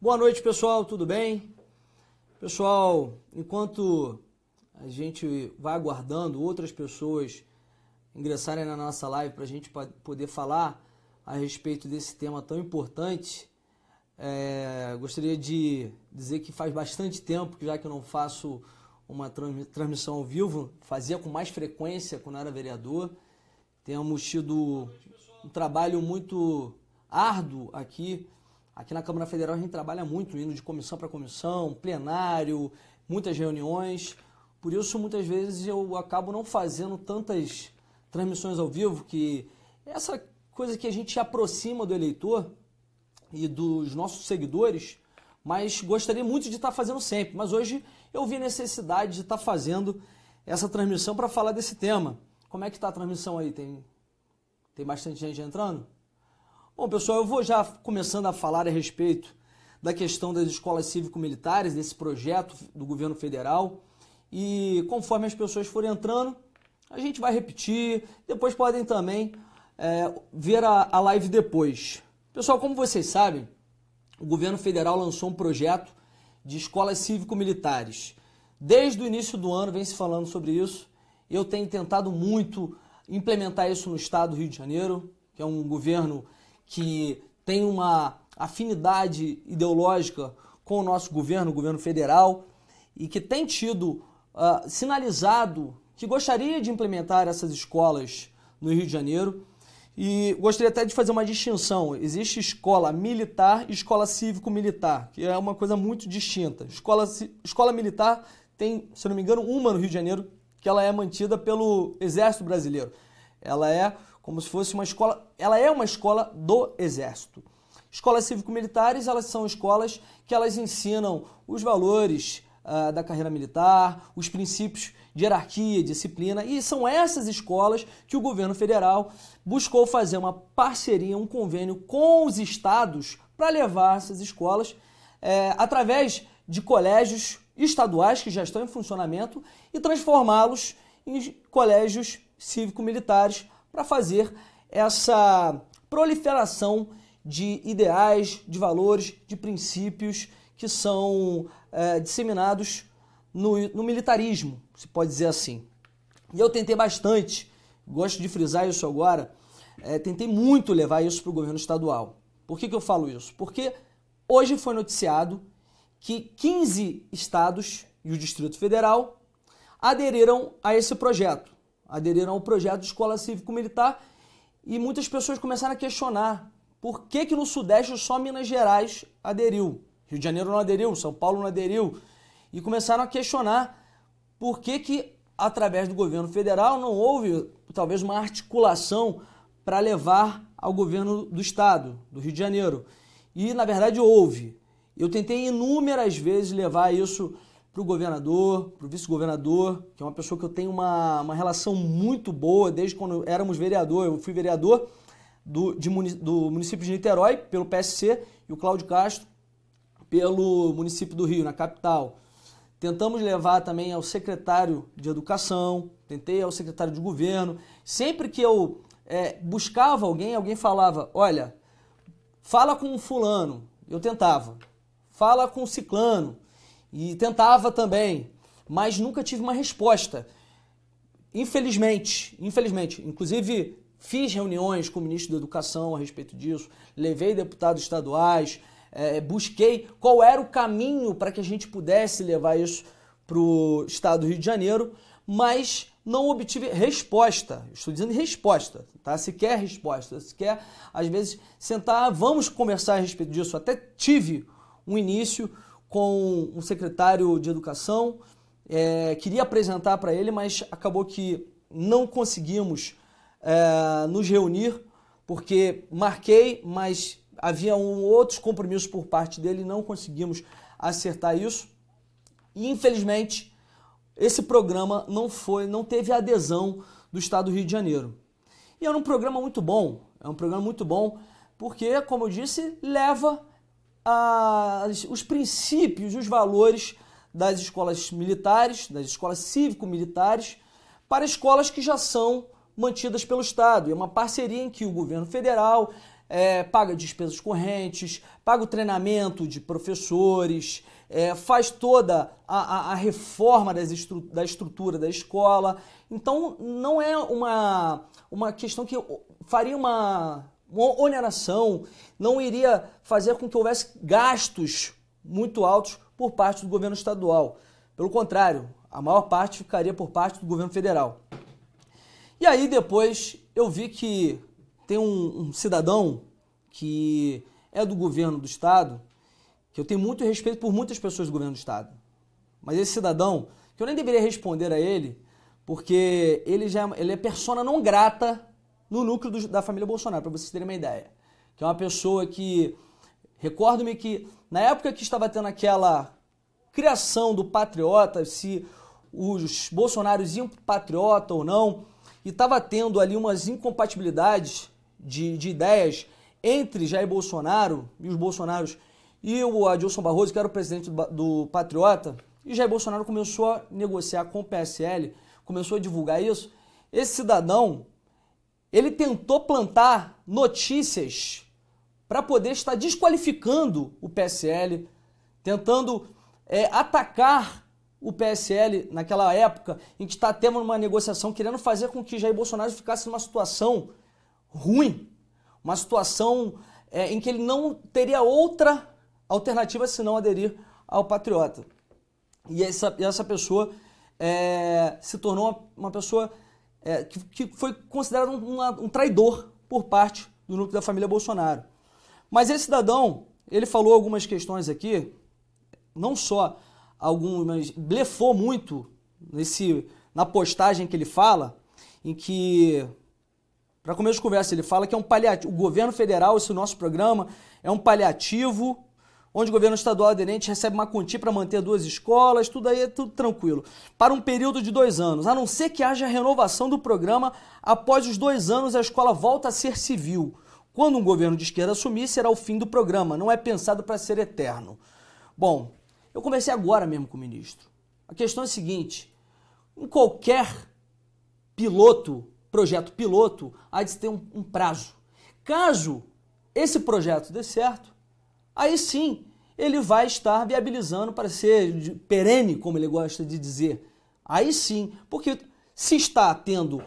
Boa noite, pessoal, tudo bem? Pessoal, enquanto a gente vai aguardando outras pessoas ingressarem na nossa live para a gente poder falar a respeito desse tema tão importante, é, gostaria de dizer que faz bastante tempo que já que eu não faço uma transmissão ao vivo, fazia com mais frequência quando era vereador. Temos tido um trabalho muito árduo aqui Aqui na Câmara Federal a gente trabalha muito, indo de comissão para comissão, plenário, muitas reuniões. Por isso, muitas vezes eu acabo não fazendo tantas transmissões ao vivo, que essa coisa que a gente aproxima do eleitor e dos nossos seguidores, mas gostaria muito de estar tá fazendo sempre. Mas hoje eu vi necessidade de estar tá fazendo essa transmissão para falar desse tema. Como é que está a transmissão aí? Tem, tem bastante gente entrando? Bom, pessoal, eu vou já começando a falar a respeito da questão das escolas cívico-militares, desse projeto do governo federal. E conforme as pessoas forem entrando, a gente vai repetir. Depois podem também é, ver a, a live depois. Pessoal, como vocês sabem, o governo federal lançou um projeto de escolas cívico-militares. Desde o início do ano vem se falando sobre isso. Eu tenho tentado muito implementar isso no estado do Rio de Janeiro, que é um governo que tem uma afinidade ideológica com o nosso governo, o governo federal, e que tem tido uh, sinalizado que gostaria de implementar essas escolas no Rio de Janeiro. E gostaria até de fazer uma distinção. Existe escola militar e escola cívico-militar, que é uma coisa muito distinta. Escola, escola militar tem, se não me engano, uma no Rio de Janeiro, que ela é mantida pelo Exército Brasileiro. Ela é como se fosse uma escola, ela é uma escola do exército. Escolas cívico-militares, elas são escolas que elas ensinam os valores uh, da carreira militar, os princípios de hierarquia, disciplina, e são essas escolas que o governo federal buscou fazer uma parceria, um convênio com os estados para levar essas escolas é, através de colégios estaduais que já estão em funcionamento e transformá-los em colégios cívico-militares para fazer essa proliferação de ideais, de valores, de princípios que são é, disseminados no, no militarismo, se pode dizer assim. E eu tentei bastante, gosto de frisar isso agora, é, tentei muito levar isso para o governo estadual. Por que, que eu falo isso? Porque hoje foi noticiado que 15 estados e o Distrito Federal aderiram a esse projeto aderiram ao projeto de escola cívico-militar e muitas pessoas começaram a questionar por que, que no Sudeste só Minas Gerais aderiu, Rio de Janeiro não aderiu, São Paulo não aderiu, e começaram a questionar por que, que através do governo federal não houve talvez uma articulação para levar ao governo do estado, do Rio de Janeiro. E na verdade houve. Eu tentei inúmeras vezes levar isso para o governador, para o vice-governador, que é uma pessoa que eu tenho uma, uma relação muito boa desde quando éramos vereador. Eu fui vereador do, de, do município de Niterói, pelo PSC, e o Cláudio Castro, pelo município do Rio, na capital. Tentamos levar também ao secretário de Educação, tentei ao secretário de Governo. Sempre que eu é, buscava alguém, alguém falava: olha, fala com fulano. Eu tentava. Fala com o ciclano. E tentava também, mas nunca tive uma resposta. Infelizmente, infelizmente, inclusive fiz reuniões com o ministro da Educação a respeito disso, levei deputados estaduais, é, busquei qual era o caminho para que a gente pudesse levar isso para o estado do Rio de Janeiro, mas não obtive resposta. Estou dizendo resposta, tá? Se quer resposta, se quer, às vezes, sentar, vamos conversar a respeito disso. Até tive um início, com um secretário de educação, é, queria apresentar para ele, mas acabou que não conseguimos é, nos reunir, porque marquei, mas havia um, outros compromissos por parte dele, não conseguimos acertar isso. E infelizmente, esse programa não foi, não teve adesão do Estado do Rio de Janeiro. E era é um programa muito bom, é um programa muito bom, porque, como eu disse, leva as, os princípios, os valores das escolas militares, das escolas cívico-militares, para escolas que já são mantidas pelo Estado. É uma parceria em que o governo federal é, paga despesas correntes, paga o treinamento de professores, é, faz toda a, a, a reforma estru da estrutura da escola. Então, não é uma, uma questão que faria uma oneração, não iria fazer com que houvesse gastos muito altos por parte do governo estadual. Pelo contrário, a maior parte ficaria por parte do governo federal. E aí depois eu vi que tem um, um cidadão que é do governo do estado, que eu tenho muito respeito por muitas pessoas do governo do estado. Mas esse cidadão, que eu nem deveria responder a ele, porque ele já é ele é persona não grata no núcleo do, da família Bolsonaro, para vocês terem uma ideia. Que é uma pessoa que. Recordo-me que na época que estava tendo aquela criação do patriota, se os Bolsonaros iam para patriota ou não, e estava tendo ali umas incompatibilidades de, de ideias entre Jair Bolsonaro e os Bolsonaros e o Adilson Barroso, que era o presidente do, do Patriota, e Jair Bolsonaro começou a negociar com o PSL, começou a divulgar isso. Esse cidadão ele tentou plantar notícias para poder estar desqualificando o PSL, tentando é, atacar o PSL naquela época em que está tendo uma negociação, querendo fazer com que Jair Bolsonaro ficasse numa situação ruim, uma situação é, em que ele não teria outra alternativa senão aderir ao Patriota. E essa, essa pessoa é, se tornou uma, uma pessoa é, que, que, foi considerado um, um traidor por parte do núcleo da família Bolsonaro. Mas esse cidadão, ele falou algumas questões aqui, não só algumas, blefou muito nesse, na postagem que ele fala, em que, para começo de conversa, ele fala que é um paliativo, o governo federal, esse nosso programa, é um paliativo onde o governo estadual aderente recebe uma quantia para manter duas escolas, tudo aí é tudo tranquilo, para um período de dois anos, a não ser que haja renovação do programa, após os dois anos a escola volta a ser civil. Quando um governo de esquerda assumir, será o fim do programa, não é pensado para ser eterno. Bom, eu conversei agora mesmo com o ministro. A questão é a seguinte: em qualquer piloto, projeto piloto, há de ter um, um prazo. Caso esse projeto dê certo, aí sim ele vai estar viabilizando para ser perene, como ele gosta de dizer. Aí sim, porque se está tendo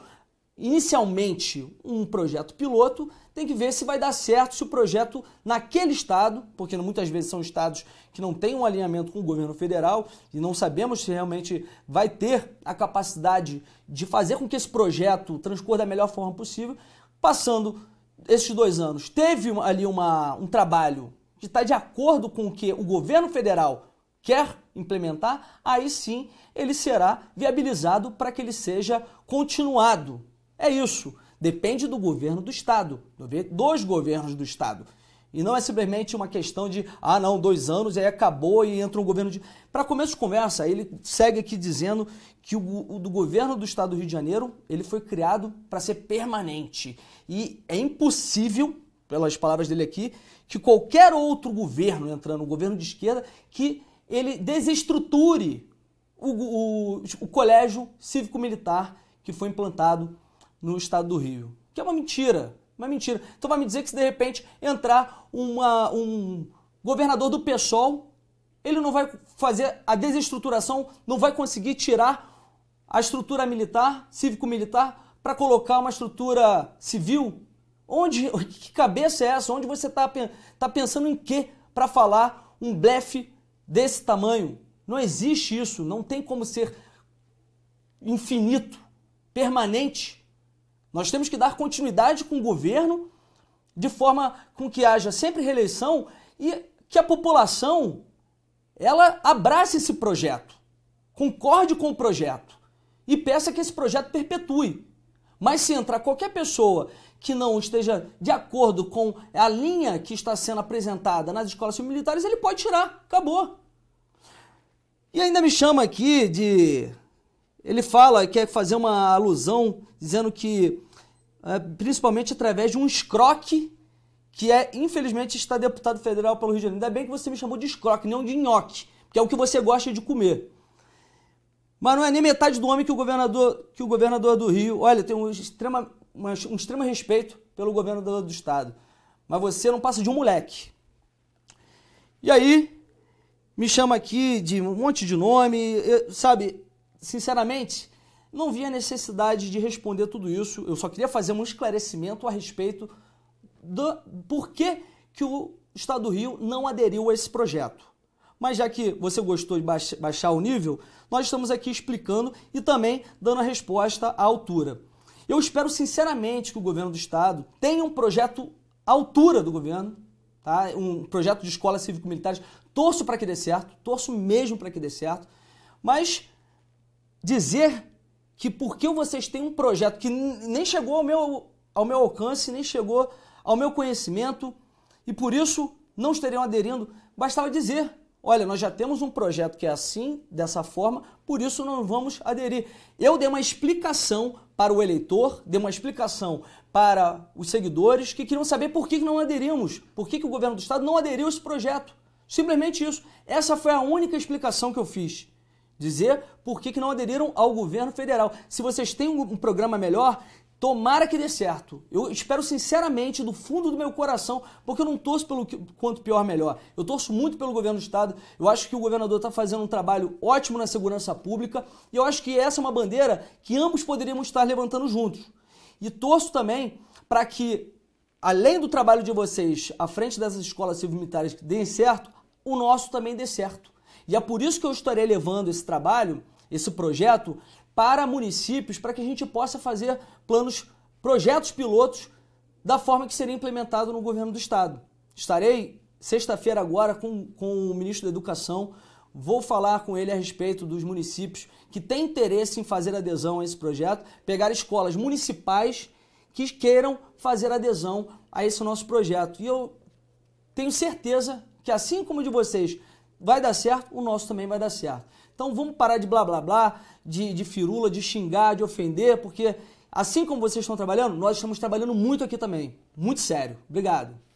inicialmente um projeto piloto, tem que ver se vai dar certo se o projeto naquele estado, porque muitas vezes são estados que não têm um alinhamento com o governo federal e não sabemos se realmente vai ter a capacidade de fazer com que esse projeto transcorra da melhor forma possível. Passando esses dois anos, teve ali uma, um trabalho de estar tá de acordo com o que o governo federal quer implementar, aí sim ele será viabilizado para que ele seja continuado. É isso. Depende do governo do Estado, dos governos do Estado. E não é simplesmente uma questão de, ah, não, dois anos, aí acabou e entra um governo de. Para começo de conversa, ele segue aqui dizendo que o, o, do governo do estado do Rio de Janeiro ele foi criado para ser permanente. E é impossível pelas palavras dele aqui, que qualquer outro governo, entrando, um governo de esquerda, que ele desestruture o, o, o colégio cívico-militar que foi implantado no estado do Rio. Que é uma mentira, uma mentira. Então vai me dizer que se de repente entrar uma, um governador do PSOL, ele não vai fazer a desestruturação, não vai conseguir tirar a estrutura militar, cívico-militar, para colocar uma estrutura civil Onde, que cabeça é essa? Onde você está tá pensando em quê para falar um blefe desse tamanho? Não existe isso, não tem como ser infinito, permanente. Nós temos que dar continuidade com o governo de forma com que haja sempre reeleição e que a população ela abrace esse projeto, concorde com o projeto e peça que esse projeto perpetue. Mas se entrar qualquer pessoa que não esteja de acordo com a linha que está sendo apresentada nas escolas militares, ele pode tirar. Acabou. E ainda me chama aqui de. Ele fala, quer fazer uma alusão, dizendo que, é, principalmente através de um escroque, que é, infelizmente, está deputado federal pelo Rio de Janeiro. Ainda bem que você me chamou de escroque, não de nhoque, que é o que você gosta de comer. Mas não é nem metade do homem que o governador, que o governador do Rio. Olha, tem um extrema uma, um extremo respeito pelo governo do, do Estado. Mas você não passa de um moleque. E aí, me chama aqui de um monte de nome, eu, sabe? Sinceramente, não a necessidade de responder tudo isso. Eu só queria fazer um esclarecimento a respeito do porquê que o Estado do Rio não aderiu a esse projeto. Mas já que você gostou de baixar o nível, nós estamos aqui explicando e também dando a resposta à altura. Eu espero sinceramente que o governo do estado tenha um projeto à altura do governo, tá? um projeto de escola cívico-militares. Torço para que dê certo, torço mesmo para que dê certo, mas dizer que porque vocês têm um projeto que nem chegou ao meu, ao meu alcance, nem chegou ao meu conhecimento, e por isso não estariam aderindo, bastava dizer Olha, nós já temos um projeto que é assim, dessa forma, por isso não vamos aderir. Eu dei uma explicação para o eleitor, dei uma explicação para os seguidores que queriam saber por que não aderimos, por que o governo do estado não aderiu a esse projeto. Simplesmente isso. Essa foi a única explicação que eu fiz dizer por que, que não aderiram ao governo federal. Se vocês têm um programa melhor, Tomara que dê certo. Eu espero sinceramente, do fundo do meu coração, porque eu não torço pelo que, quanto pior melhor. Eu torço muito pelo governo do estado. Eu acho que o governador está fazendo um trabalho ótimo na segurança pública e eu acho que essa é uma bandeira que ambos poderíamos estar levantando juntos. E torço também para que, além do trabalho de vocês à frente dessas escolas civil-militares que deem certo, o nosso também dê certo. E é por isso que eu estarei levando esse trabalho, esse projeto, para municípios, para que a gente possa fazer planos, projetos pilotos da forma que seria implementado no governo do estado. Estarei sexta-feira agora com, com o ministro da Educação. Vou falar com ele a respeito dos municípios que têm interesse em fazer adesão a esse projeto, pegar escolas municipais que queiram fazer adesão a esse nosso projeto. E eu tenho certeza que, assim como de vocês, vai dar certo, o nosso também vai dar certo. Então vamos parar de blá blá blá, de, de firula, de xingar, de ofender, porque assim como vocês estão trabalhando, nós estamos trabalhando muito aqui também. Muito sério. Obrigado.